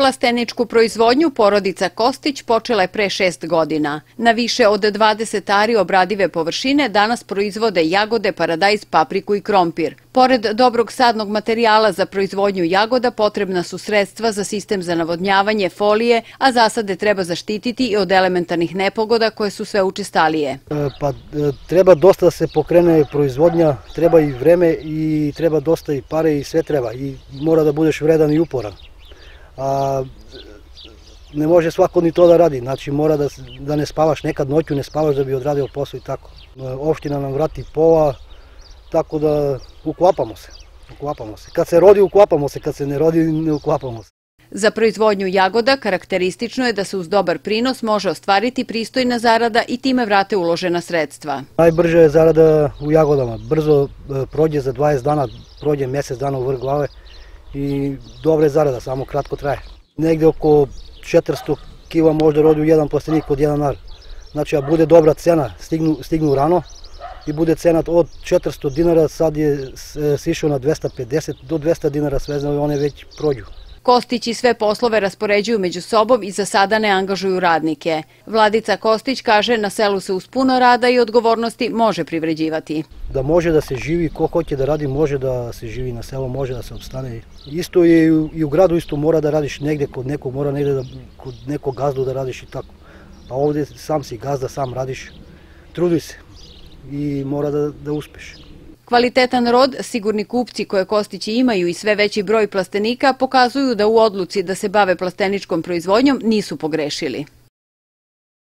Plasteničku proizvodnju porodica Kostić počela je pre šest godina. Na više od 20 ari obradive površine danas proizvode jagode, paradajz, papriku i krompir. Pored dobrog sadnog materijala za proizvodnju jagoda potrebna su sredstva za sistem za navodnjavanje, folije, a zasade treba zaštititi i od elementarnih nepogoda koje su sve učestalije. E, pa, e, treba dosta da se pokrene proizvodnja, treba i vreme i treba dosta i pare i sve treba. i Mora da budeš vredan i uporan a, ne može svako ni to da radi. Znači mora da, da ne spavaš nekad noću, ne spavaš da bi odradio posao i tako. E, opština nam vrati pola, tako da uklapamo se. Uklapamo se. Kad se rodi, uklapamo se. Kad se ne rodi, ne uklapamo se. Za proizvodnju jagoda karakteristično je da se uz dobar prinos može ostvariti pristojna zarada i time vrate uložena sredstva. Najbrže je zarada u jagodama. Brzo e, prođe za 20 dana, prođe mjesec dana u vrh glave i dobre zarada, samo kratko traje. Negde oko 400 kiva možda rodi u jedan plastenik od jedan ar. Znači, a bude dobra cena, stignu, stignu rano i bude cena od 400 dinara, sad je e, sišao na 250 do 200 dinara, sve znao i one već prođu. i sve poslove raspoređuju među sobom i za sada ne angažuju radnike. Vladica Kostić kaže na selu se uz puno rada i odgovornosti može privređivati da može da se živi, ko hoće da radi, može da se živi na selo, može da se obstane. Isto je i u, gradu, isto mora da radiš negde kod nekog, mora negde da, kod nekog gazdu da radiš i tako. A ovde sam si gazda, sam radiš, trudi se i mora da, da uspeš. Kvalitetan rod, sigurni kupci koje Kostići imaju i sve veći broj plastenika pokazuju da u odluci da se bave plasteničkom proizvodnjom nisu pogrešili.